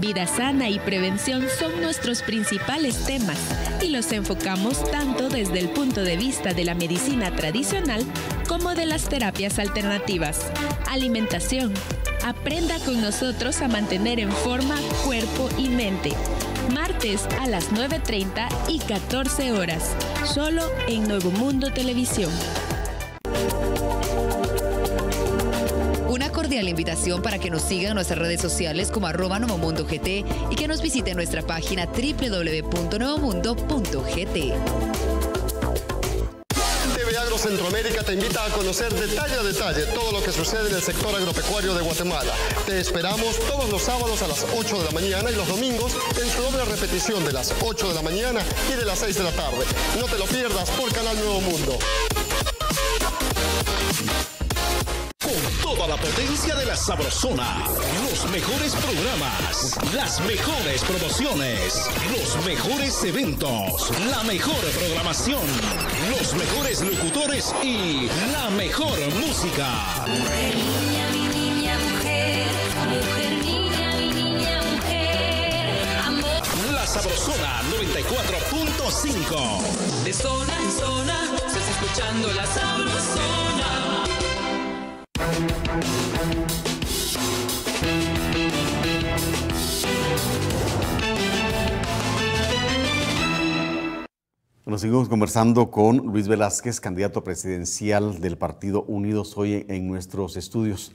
Vida sana y prevención son nuestros principales temas y los enfocamos tanto desde el punto de vista de la medicina tradicional como de las terapias alternativas. Alimentación. Aprenda con nosotros a mantener en forma cuerpo y mente. Martes a las 9.30 y 14 horas, solo en Nuevo Mundo Televisión. Una cordial invitación para que nos sigan en nuestras redes sociales como arroba mundo GT y que nos visite nuestra página Agro Centroamérica te invita a conocer detalle a detalle todo lo que sucede en el sector agropecuario de Guatemala. Te esperamos todos los sábados a las 8 de la mañana y los domingos en su doble repetición de las 8 de la mañana y de las 6 de la tarde. No te lo pierdas por Canal Nuevo Mundo. potencia de la sabrosona, los mejores programas, las mejores promociones, los mejores eventos, la mejor programación, los mejores locutores y la mejor música. La sabrosona 94.5. De zona en zona, se escuchando la sabrosona. Nos seguimos conversando con Luis Velázquez, candidato presidencial del Partido Unidos, hoy en nuestros estudios.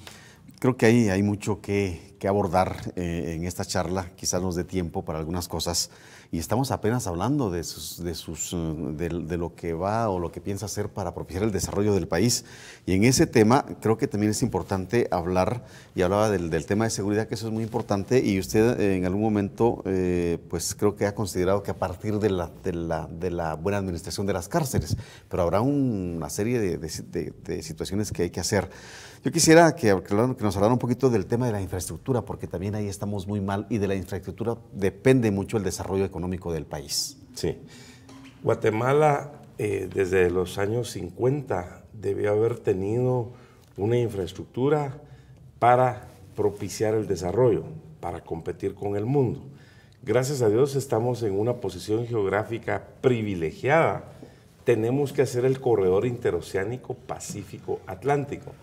Creo que ahí hay mucho que, abordar eh, en esta charla, quizás nos dé tiempo para algunas cosas y estamos apenas hablando de, sus, de, sus, eh, de, lo que va o lo que piensa hacer para propiciar el desarrollo del país. Y en ese tema creo que también es importante hablar, y hablaba del, tema de seguridad, que eso es muy importante, y usted eh, en algún momento, eh, pues creo que ha considerado que a partir de la, de la, de la buena administración de las cárceles, pero habrá una serie de situaciones que hay que hacer. Yo quisiera que, nos hablara un poquito del tema de la infraestructura, porque también ahí estamos muy mal y de la infraestructura depende mucho el desarrollo económico del país. Sí. Guatemala eh, desde los años 50 debió haber tenido una infraestructura para propiciar el desarrollo, para competir con el mundo. Gracias a Dios estamos en una posición geográfica privilegiada. Tenemos que hacer el corredor interoceánico Pacífico-Atlántico.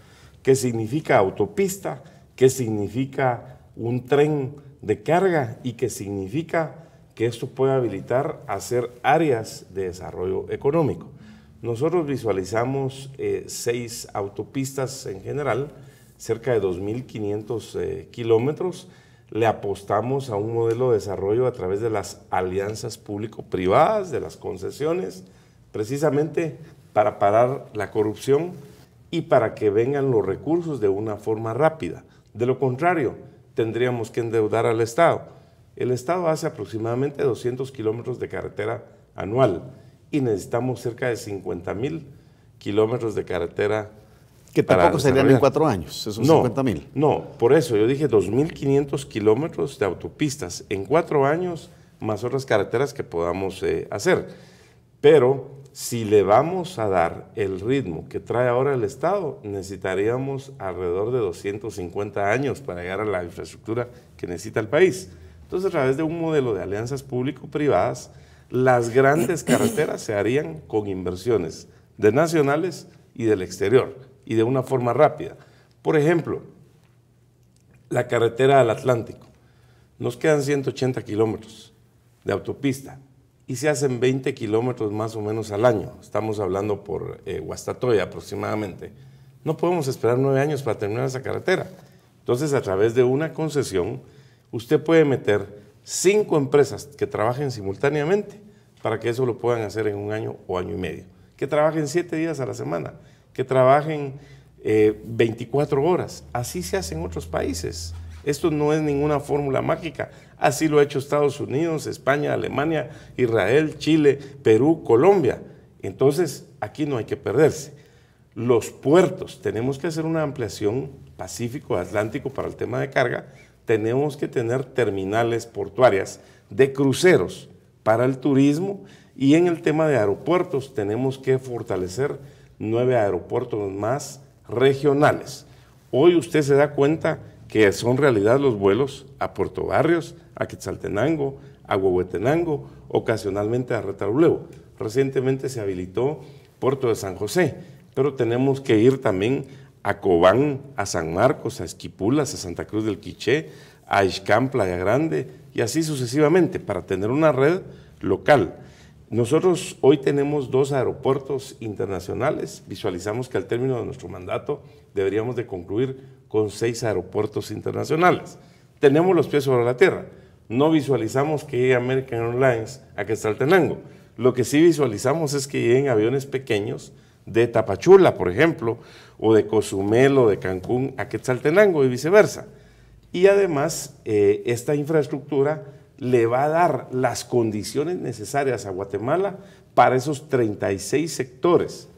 ¿Qué significa autopista, ¿Qué significa un tren de carga y ¿qué significa que esto puede habilitar a hacer áreas de desarrollo económico. Nosotros visualizamos eh, seis autopistas en general, cerca de 2.500 eh, kilómetros. Le apostamos a un modelo de desarrollo a través de las alianzas público-privadas, de las concesiones, precisamente para parar la corrupción y para que vengan los recursos de una forma rápida. De lo contrario, tendríamos que endeudar al Estado. El Estado hace aproximadamente 200 kilómetros de carretera anual y necesitamos cerca de 50 mil kilómetros de carretera. Que tampoco serían en cuatro años, esos no, 50 mil. No, por eso yo dije 2.500 kilómetros de autopistas en cuatro años más otras carreteras que podamos eh, hacer. Pero si le vamos a dar el ritmo que trae ahora el Estado, necesitaríamos alrededor de 250 años para llegar a la infraestructura que necesita el país. Entonces, a través de un modelo de alianzas público-privadas, las grandes carreteras se harían con inversiones de nacionales y del exterior, y de una forma rápida. Por ejemplo, la carretera al Atlántico. Nos quedan 180 kilómetros de autopista y se hacen 20 kilómetros más o menos al año. Estamos hablando por eh, Guastatoya aproximadamente. No podemos esperar nueve años para terminar esa carretera. Entonces, a través de una concesión, usted puede meter cinco empresas que trabajen simultáneamente para que eso lo puedan hacer en un año o año y medio. Que trabajen siete días a la semana, que trabajen 24 eh, horas. Así se hace en otros países. Esto no es ninguna fórmula mágica. Así lo ha hecho Estados Unidos, España, Alemania, Israel, Chile, Perú, Colombia. Entonces, aquí no hay que perderse. Los puertos, tenemos que hacer una ampliación Pacífico-Atlántico para el tema de carga. Tenemos que tener terminales portuarias de cruceros para el turismo y en el tema de aeropuertos tenemos que fortalecer nueve aeropuertos más regionales. Hoy usted se da cuenta que son realidad los vuelos a Puerto Barrios, a Quetzaltenango, a Huehuetenango, ocasionalmente a Retalhuleu. Recientemente se habilitó Puerto de San José, pero tenemos que ir también a Cobán, a San Marcos, a Esquipulas, a Santa Cruz del Quiché, a Ixcán, Playa Grande y así sucesivamente, para tener una red local. Nosotros hoy tenemos dos aeropuertos internacionales. Visualizamos que al término de nuestro mandato deberíamos de concluir con seis aeropuertos internacionales. Tenemos los pies sobre la tierra. No visualizamos que llegue American Airlines a Quetzaltenango. Lo que sí visualizamos es que lleguen aviones pequeños de Tapachula, por ejemplo, o de Cozumel o de Cancún a Quetzaltenango y viceversa. Y además, eh, esta infraestructura le va a dar las condiciones necesarias a Guatemala para esos 36 sectores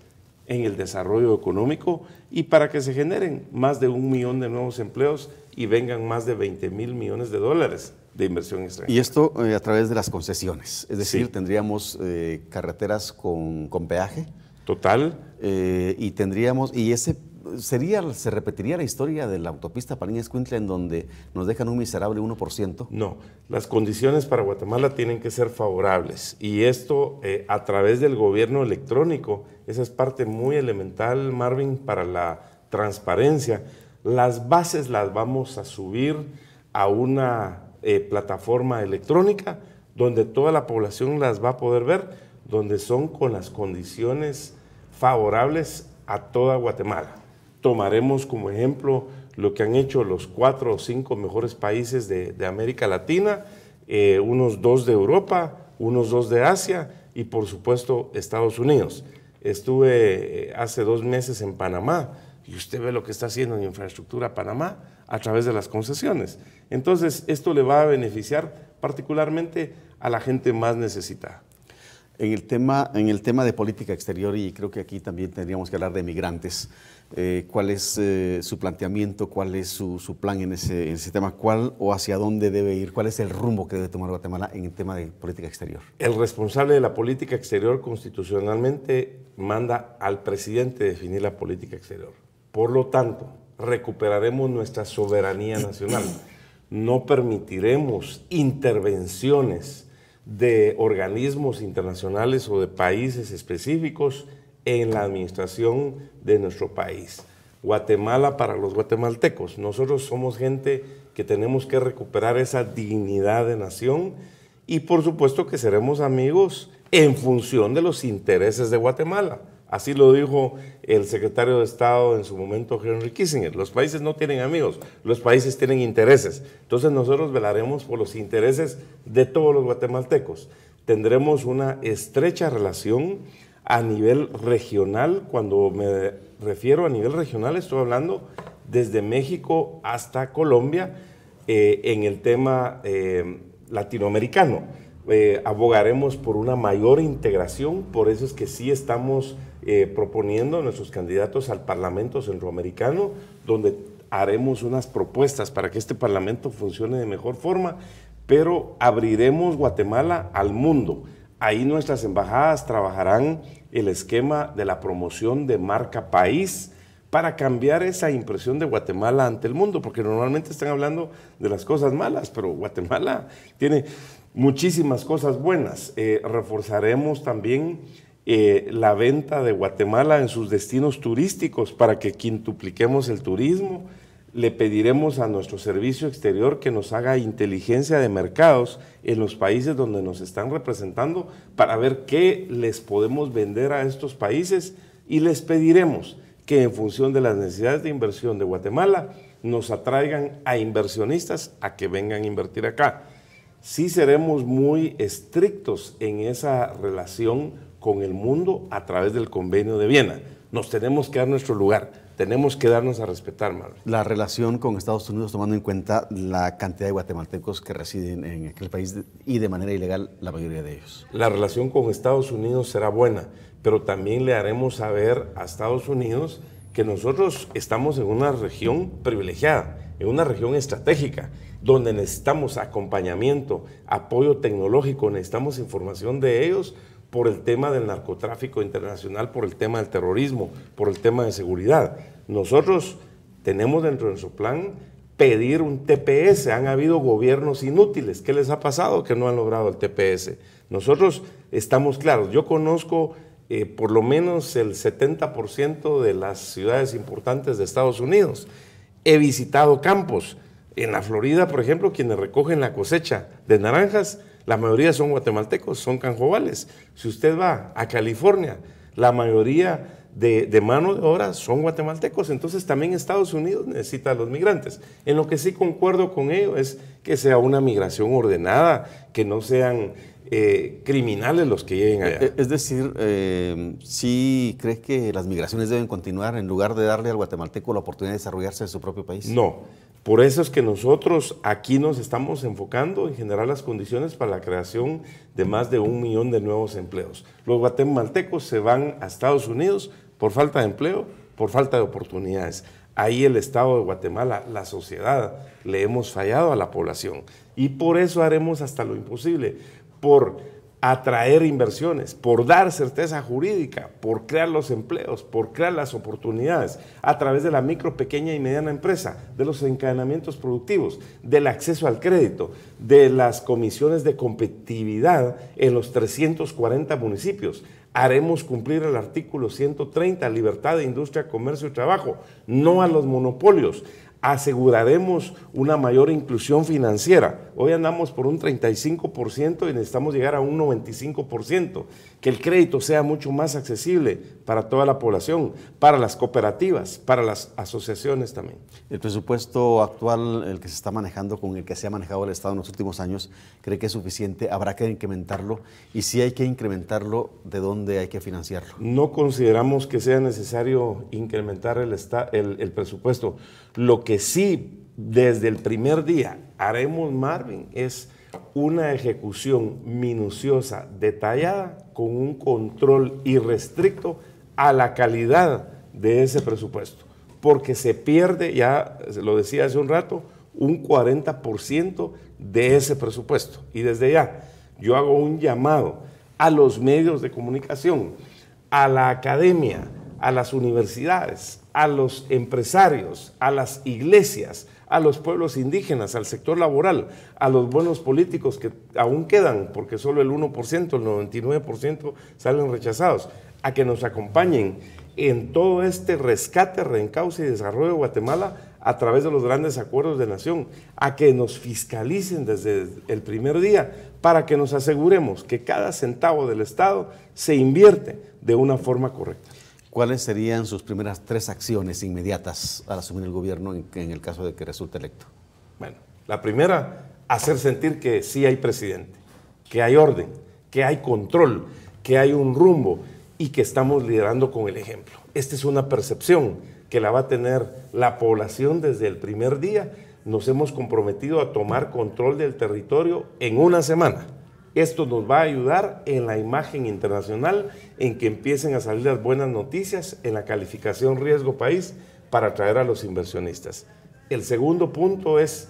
en el desarrollo económico y para que se generen más de un millón de nuevos empleos y vengan más de 20 mil millones de dólares de inversión extranjera. Y esto eh, a través de las concesiones, es decir, tendríamos eh, carreteras con, peaje. Total. Eh, y tendríamos, y ese sería, ¿Se repetiría la historia de la autopista Niñas cuintla en donde nos dejan un miserable 1%? No, las condiciones para Guatemala tienen que ser favorables y esto eh, a través del gobierno electrónico, esa es parte muy elemental, Marvin, para la transparencia. Las bases las vamos a subir a una eh, plataforma electrónica donde toda la población las va a poder ver, donde son con las condiciones favorables a toda Guatemala tomaremos como ejemplo lo que han hecho los cuatro o cinco mejores países de, América Latina, eh, unos dos de Europa, unos dos de Asia y por supuesto Estados Unidos. Estuve eh, hace dos meses en Panamá y usted ve lo que está haciendo en infraestructura Panamá a través de las concesiones. Entonces, esto le va a beneficiar particularmente a la gente más necesitada. En el, tema, en el tema de política exterior, y creo que aquí también tendríamos que hablar de migrantes, eh, ¿cuál es eh, su planteamiento, cuál es su, plan en ese, en ese, tema, cuál o hacia dónde debe ir, cuál es el rumbo que debe tomar Guatemala en el tema de política exterior? El responsable de la política exterior constitucionalmente manda al presidente definir la política exterior. Por lo tanto, recuperaremos nuestra soberanía nacional. No permitiremos intervenciones de organismos internacionales o de países específicos en la administración de nuestro país. Guatemala para los guatemaltecos. Nosotros somos gente que tenemos que recuperar esa dignidad de nación y por supuesto que seremos amigos en función de los intereses de Guatemala. Así lo dijo el secretario de Estado en su momento, Henry Kissinger. Los países no tienen amigos, los países tienen intereses. Entonces nosotros velaremos por los intereses de todos los guatemaltecos. Tendremos una estrecha relación a nivel regional. Cuando me refiero a nivel regional, estoy hablando desde México hasta Colombia eh, en el tema eh, latinoamericano. Eh, abogaremos por una mayor integración, por eso es que sí estamos eh, proponiendo proponiendo nuestros candidatos al Parlamento Centroamericano, donde haremos unas propuestas para que este Parlamento funcione de mejor forma, pero abriremos Guatemala al mundo. Ahí nuestras embajadas trabajarán el esquema de la promoción de marca país para cambiar esa impresión de Guatemala ante el mundo, porque normalmente están hablando de las cosas malas, pero Guatemala tiene muchísimas cosas buenas. Eh, reforzaremos también eh, la venta de Guatemala en sus destinos turísticos para que quintupliquemos el turismo. Le pediremos a nuestro servicio exterior que nos haga inteligencia de mercados en los países donde nos están representando para ver qué les podemos vender a estos países y les pediremos que en función de las necesidades de inversión de Guatemala nos atraigan a inversionistas a que vengan a invertir acá. Sí seremos muy estrictos en esa relación con el mundo a través del convenio de Viena. Nos tenemos que dar nuestro lugar, tenemos que darnos a respetar, Manuel. La relación con Estados Unidos, tomando en cuenta la cantidad de guatemaltecos que residen en aquel país y de manera ilegal la mayoría de ellos. La relación con Estados Unidos será buena, pero también le haremos saber a Estados Unidos que nosotros estamos en una región privilegiada, en una región estratégica, donde necesitamos acompañamiento, apoyo tecnológico, necesitamos información de ellos por el tema del narcotráfico internacional, por el tema del terrorismo, por el tema de seguridad. Nosotros tenemos dentro de nuestro plan pedir un TPS. Han habido gobiernos inútiles. ¿Qué les ha pasado que no han logrado el TPS? Nosotros estamos claros. Yo conozco eh, por lo menos el 70% de las ciudades importantes de Estados Unidos. He visitado campos. En la Florida, por ejemplo, quienes recogen la cosecha de naranjas la mayoría son guatemaltecos, son canjobales. Si usted va a California, la mayoría de, mano de obra son guatemaltecos. Entonces también Estados Unidos necesita a los migrantes. En lo que sí concuerdo con ello es que sea una migración ordenada, que no sean eh, criminales los que lleguen allá. Eh, eh, es decir, si ¿sí crees que las migraciones deben continuar en lugar de darle al guatemalteco la oportunidad de desarrollarse en su propio país? No. Por eso es que nosotros aquí nos estamos enfocando en generar las condiciones para la creación de más de un millón de nuevos empleos. Los guatemaltecos se van a Estados Unidos por falta de empleo, por falta de oportunidades. Ahí el Estado de Guatemala, la sociedad, le hemos fallado a la población. Y por eso haremos hasta lo imposible, por atraer inversiones, por dar certeza jurídica, por crear los empleos, por crear las oportunidades a través de la micro, pequeña y mediana empresa, de los encadenamientos productivos, del acceso al crédito, de las comisiones de competitividad en los 340 municipios. Haremos cumplir el artículo 130, libertad de industria, comercio y trabajo, no a los monopolios. Aseguraremos una mayor inclusión financiera Hoy andamos por un 35% y necesitamos llegar a un 95%, que el crédito sea mucho más accesible para toda la población, para las cooperativas, para las asociaciones también. El presupuesto actual, el que se está manejando con el que se ha manejado el Estado en los últimos años, ¿cree que es suficiente? ¿Habrá que incrementarlo? Y si hay que incrementarlo, ¿de dónde hay que financiarlo? No consideramos que sea necesario incrementar el, el presupuesto. Lo que sí desde el primer día haremos Marvin es una ejecución minuciosa, detallada, con un control irrestricto a la calidad de ese presupuesto, porque se pierde, ya lo decía hace un rato, un 40% de ese presupuesto. Y desde ya, yo hago un llamado a los medios de comunicación, a la academia, a las universidades, a los empresarios, a las iglesias, a los pueblos indígenas, al sector laboral, a los buenos políticos que aún quedan, porque solo el 1%, el 99% salen rechazados, a que nos acompañen en todo este rescate, reencauce y desarrollo de Guatemala a través de los grandes acuerdos de nación, a que nos fiscalicen desde el primer día para que nos aseguremos que cada centavo del Estado se invierte de una forma correcta. ¿Cuáles serían sus primeras tres acciones inmediatas al asumir el gobierno en, el caso de que resulte electo? Bueno, la primera, hacer sentir que sí hay presidente, que hay orden, que hay control, que hay un rumbo y que estamos liderando con el ejemplo. Esta es una percepción que la va a tener la población desde el primer día. Nos hemos comprometido a tomar control del territorio en una semana. Esto nos va a ayudar en la imagen internacional, en que empiecen a salir las buenas noticias en la calificación riesgo país para atraer a los inversionistas. El segundo punto es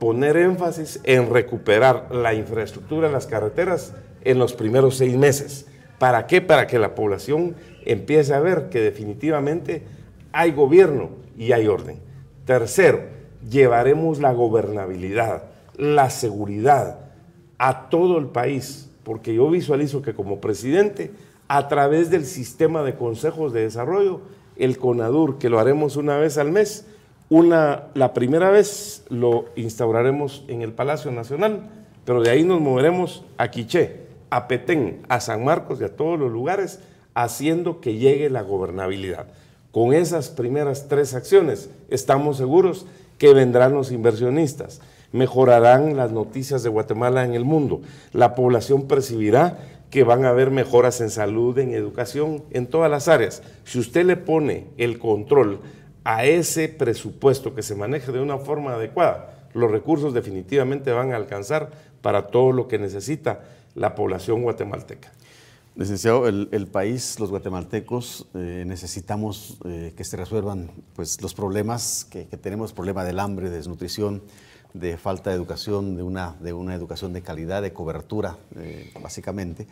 poner énfasis en recuperar la infraestructura en las carreteras en los primeros seis meses. ¿Para qué? Para que la población empiece a ver que definitivamente hay gobierno y hay orden. Tercero, llevaremos la gobernabilidad, la seguridad, a todo el país, porque yo visualizo que como presidente, a través del sistema de consejos de desarrollo, el CONADUR, que lo haremos una vez al mes, la primera vez lo instauraremos en el Palacio Nacional, pero de ahí nos moveremos a Quiché, a Petén, a San Marcos y a todos los lugares, haciendo que llegue la gobernabilidad. Con esas primeras tres acciones estamos seguros que vendrán los inversionistas mejorarán las noticias de Guatemala en el mundo. La población percibirá que van a haber mejoras en salud, en educación, en todas las áreas. Si usted le pone el control a ese presupuesto que se maneje de una forma adecuada, los recursos definitivamente van a alcanzar para todo lo que necesita la población guatemalteca. Licenciado, el, país, los guatemaltecos, eh, necesitamos eh, que se resuelvan pues, los problemas que, que tenemos, el problema del hambre, desnutrición, de falta de educación, de una, educación de calidad, de cobertura, eh, básicamente.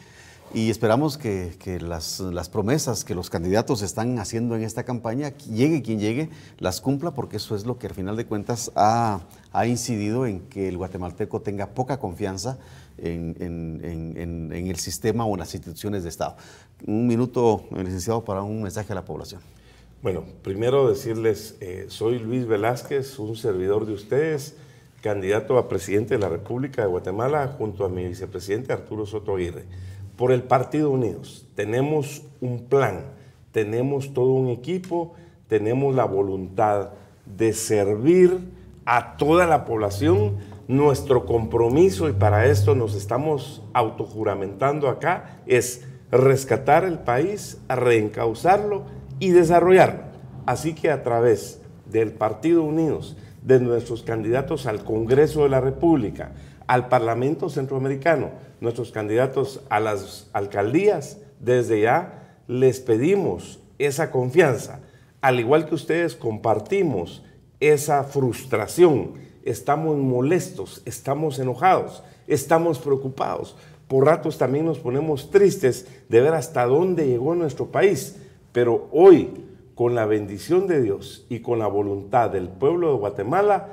Y esperamos que, las, promesas que los candidatos están haciendo en esta campaña, llegue quien llegue, las cumpla, porque eso es lo que al final de cuentas ha, incidido en que el guatemalteco tenga poca confianza en, el sistema o en las instituciones de Estado. Un minuto, eh, licenciado, para un mensaje a la población. Bueno, primero decirles, eh, soy Luis Velázquez, un servidor de ustedes candidato a presidente de la República de Guatemala junto a mi vicepresidente Arturo Soto Aguirre. Por el Partido Unidos tenemos un plan, tenemos todo un equipo, tenemos la voluntad de servir a toda la población nuestro compromiso, y para esto nos estamos autojuramentando acá, es rescatar el país, reencauzarlo y desarrollarlo. Así que a través del Partido Unidos, de nuestros candidatos al Congreso de la República, al Parlamento Centroamericano, nuestros candidatos a las alcaldías, desde ya les pedimos esa confianza. Al igual que ustedes compartimos esa frustración, estamos molestos, estamos enojados, estamos preocupados. Por ratos también nos ponemos tristes de ver hasta dónde llegó nuestro país, pero hoy con la bendición de Dios y con la voluntad del pueblo de Guatemala,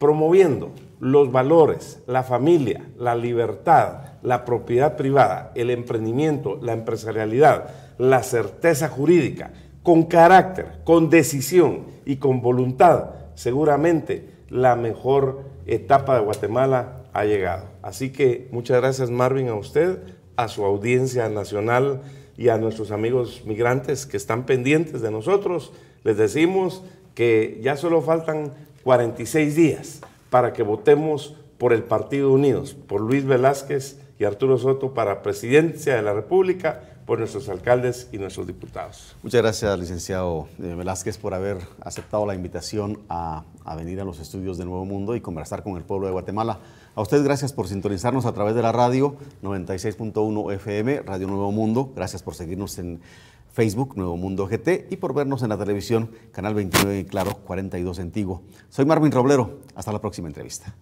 promoviendo los valores, la familia, la libertad, la propiedad privada, el emprendimiento, la empresarialidad, la certeza jurídica, con carácter, con decisión y con voluntad, seguramente la mejor etapa de Guatemala ha llegado. Así que muchas gracias Marvin a usted, a su audiencia nacional y a nuestros amigos migrantes que están pendientes de nosotros, les decimos que ya solo faltan 46 días para que votemos por el Partido Unidos, por Luis Velázquez y Arturo Soto para presidencia de la República por nuestros alcaldes y nuestros diputados. Muchas gracias, licenciado eh, Velázquez, por haber aceptado la invitación a, venir a los estudios de Nuevo Mundo y conversar con el pueblo de Guatemala. A usted gracias por sintonizarnos a través de la radio 96.1 FM, Radio Nuevo Mundo. Gracias por seguirnos en Facebook, Nuevo Mundo GT, y por vernos en la televisión, Canal 29 y Claro 42 Antiguo. Soy Marvin Roblero. Hasta la próxima entrevista.